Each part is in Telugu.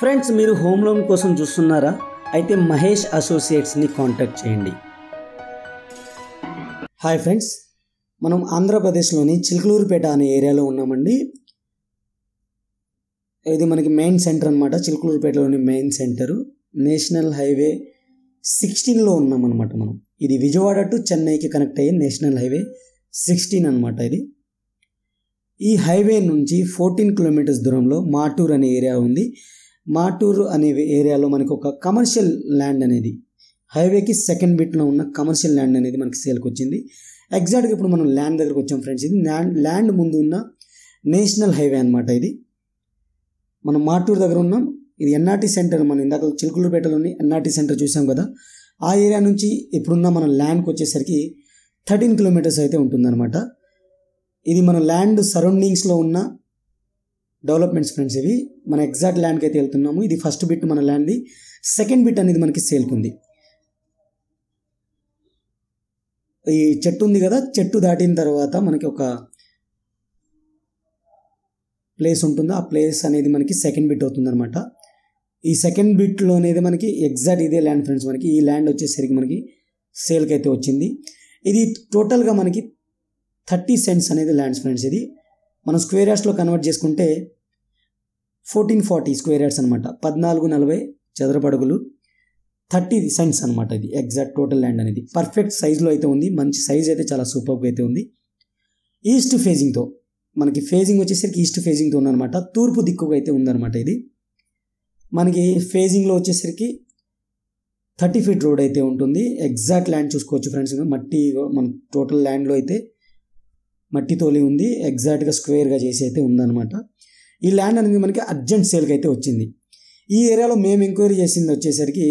ఫ్రెండ్స్ మీరు హోమ్ లోన్ కోసం చూస్తున్నారా అయితే మహేష్ అసోసియేట్స్ని కాంటాక్ట్ చేయండి హాయ్ ఫ్రెండ్స్ మనం ఆంధ్రప్రదేశ్లోని చిలుకలూరుపేట అనే ఏరియాలో ఉన్నామండి ఇది మనకి మెయిన్ సెంటర్ అనమాట చిలుకలూరుపేటలోని మెయిన్ సెంటరు నేషనల్ హైవే సిక్స్టీన్లో ఉన్నామన్నమాట మనం ఇది విజయవాడ టు చెన్నైకి కనెక్ట్ అయ్యే నేషనల్ హైవే సిక్స్టీన్ అనమాట ఇది ఈ హైవే నుంచి ఫోర్టీన్ కిలోమీటర్స్ దూరంలో మాటూర్ అనే ఏరియా ఉంది మాటూరు అనే ఏరియాలో మనకు ఒక కమర్షియల్ ల్యాండ్ అనేది హైవేకి సెకండ్ బిట్లో ఉన్న కమర్షియల్ ల్యాండ్ అనేది మనకి సేల్కి వచ్చింది ఎగ్జాక్ట్గా ఇప్పుడు మనం ల్యాండ్ దగ్గరకు వచ్చాం ఫ్రెండ్స్ ఇది ల్యాండ్ ల్యాండ్ ముందు ఉన్న నేషనల్ హైవే అనమాట ఇది మనం మాటూరు దగ్గర ఉన్నాం ఇది ఎన్ఆర్టీ సెంటర్ మనం ఇందాక చిలుకులపేటలోని ఎన్ఆర్టీ సెంటర్ చూసాం కదా ఆ ఏరియా నుంచి ఇప్పుడున్న మన ల్యాండ్కి వచ్చేసరికి థర్టీన్ కిలోమీటర్స్ అయితే ఉంటుందన్నమాట ఇది మన ల్యాండ్ సరౌండింగ్స్లో ఉన్న డెవలప్మెంట్స్ ఫ్రెండ్స్ ఇవి మన ఎగ్జాక్ట్ ల్యాండ్కి అయితే వెళ్తున్నాము ఇది ఫస్ట్ బిట్ మన ల్యాండ్ది సెకండ్ బిట్ అనేది మనకి సేల్కుంది ఈ చెట్టు ఉంది కదా చెట్టు దాటిన తర్వాత మనకి ఒక ప్లేస్ ఉంటుంది ఆ ప్లేస్ అనేది మనకి సెకండ్ బిట్ అనమాట ఈ సెకండ్ బిట్లో అనేది మనకి ఎగ్జాక్ట్ ఇదే ల్యాండ్ ఫ్రెండ్స్ మనకి ఈ ల్యాండ్ వచ్చేసరికి మనకి సేల్కి అయితే వచ్చింది ఇది టోటల్గా మనకి థర్టీ సెంట్స్ అనేది ల్యాండ్స్ ఫ్రెండ్స్ ఇది మనం స్క్వేర్ యార్డ్స్లో కన్వర్ట్ చేసుకుంటే ఫోర్టీన్ ఫార్టీ స్క్వేర్ యార్డ్స్ అనమాట పద్నాలుగు నలభై చదరపడుగులు థర్టీ సెంట్స్ అనమాట ఇది ఎగ్జాక్ట్ టోటల్ ల్యాండ్ అనేది పర్ఫెక్ట్ సైజులో అయితే ఉంది మంచి సైజ్ అయితే చాలా సూపర్గా అయితే ఉంది ఈస్ట్ ఫేజింగ్తో మనకి ఫేజింగ్ వచ్చేసరికి ఈస్ట్ ఫేజింగ్తో ఉందన్నమాట తూర్పు దిక్కుగా అయితే ఉందన్నమాట ఇది మనకి ఫేజింగ్లో వచ్చేసరికి థర్టీ ఫీట్ రోడ్ అయితే ఉంటుంది ఎగ్జాక్ట్ ల్యాండ్ చూసుకోవచ్చు ఫ్రెండ్స్ మట్టి మన టోటల్ ల్యాండ్లో అయితే మట్టితోలి ఉంది ఎగ్జాక్ట్గా స్క్వేర్గా చేసి అయితే ఉందన్నమాట ఈ ల్యాండ్ అనేది మనకి అర్జెంట్ సేల్కి అయితే వచ్చింది ఈ ఏరియాలో మేము ఎంక్వైరీ చేసింది వచ్చేసరికి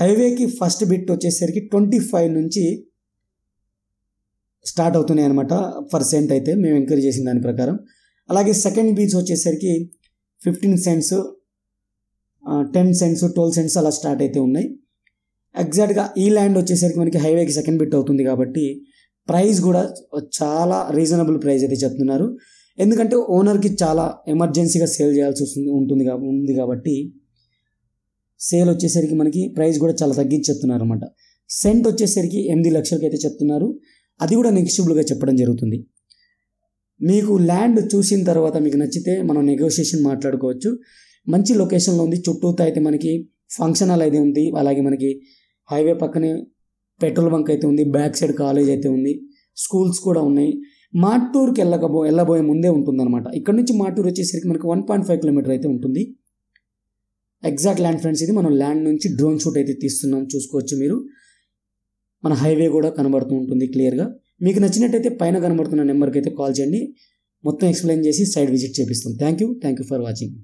హైవేకి ఫస్ట్ బిట్ వచ్చేసరికి ట్వంటీ ఫైవ్ నుంచి స్టార్ట్ అవుతున్నాయి అనమాట పర్సెంట్ అయితే మేము ఎంక్వైరీ చేసిన దాని ప్రకారం అలాగే సెకండ్ బీచ్ వచ్చేసరికి fifteen cents ten cents twelve cents అలా స్టార్ట్ అయితే ఉన్నాయి ఎగ్జాక్ట్గా ఈ ల్యాండ్ వచ్చేసరికి మనకి హైవేకి సెకండ్ బిట్ అవుతుంది కాబట్టి ప్రైస్ కూడా చాలా రీజనబుల్ ప్రైస్ అయితే చెప్తున్నారు ఎందుకంటే ఓనర్కి చాలా ఎమర్జెన్సీగా సేల్ చేయాల్సి వస్తుంది ఉంటుంది ఉంది కాబట్టి సేల్ వచ్చేసరికి మనకి ప్రైస్ కూడా చాలా తగ్గించి చెప్తున్నారు అనమాట సెంట్ వచ్చేసరికి ఎనిమిది లక్షలకి అయితే చెప్తున్నారు అది కూడా నెగిషియబుల్గా చెప్పడం జరుగుతుంది మీకు ల్యాండ్ చూసిన తర్వాత మీకు నచ్చితే మనం నెగోషియేషన్ మాట్లాడుకోవచ్చు మంచి లొకేషన్లో ఉంది చుట్టూతో అయితే మనకి ఫంక్షన్ హాల్ అయితే ఉంది అలాగే మనకి హైవే పక్కనే పెట్రోల్ బంక్ అయితే ఉంది బ్యాక్ సైడ్ కాలేజ్ అయితే ఉంది స్కూల్స్ కూడా ఉన్నాయి మాటూరుకి వెళ్ళకబో వెళ్ళబోయే ముందే ఉంటుందన్నమాట ఇక్కడ నుంచి మాటూరు వచ్చేసరికి మనకి వన్ పాయింట్ ఫైవ్ కిలోమీటర్ అయితే ఉంటుంది ఎగ్జాక్ట్ ల్యాండ్ ఫ్రెండ్స్ ఇది మనం ల్యాండ్ నుంచి డ్రోన్ షూట్ అయితే తీస్తున్నాం చూసుకోవచ్చు మీరు మన హైవే కూడా కనబడుతూ ఉంటుంది క్లియర్గా మీకు నచ్చినట్టయితే పైన కనబడుతున్న నెంబర్కి అయితే కాల్ చేయండి మొత్తం ఎక్స్ప్లెయిన్ చేసి సైడ్ విజిట్ చేపిస్తాం thank you thank you for watching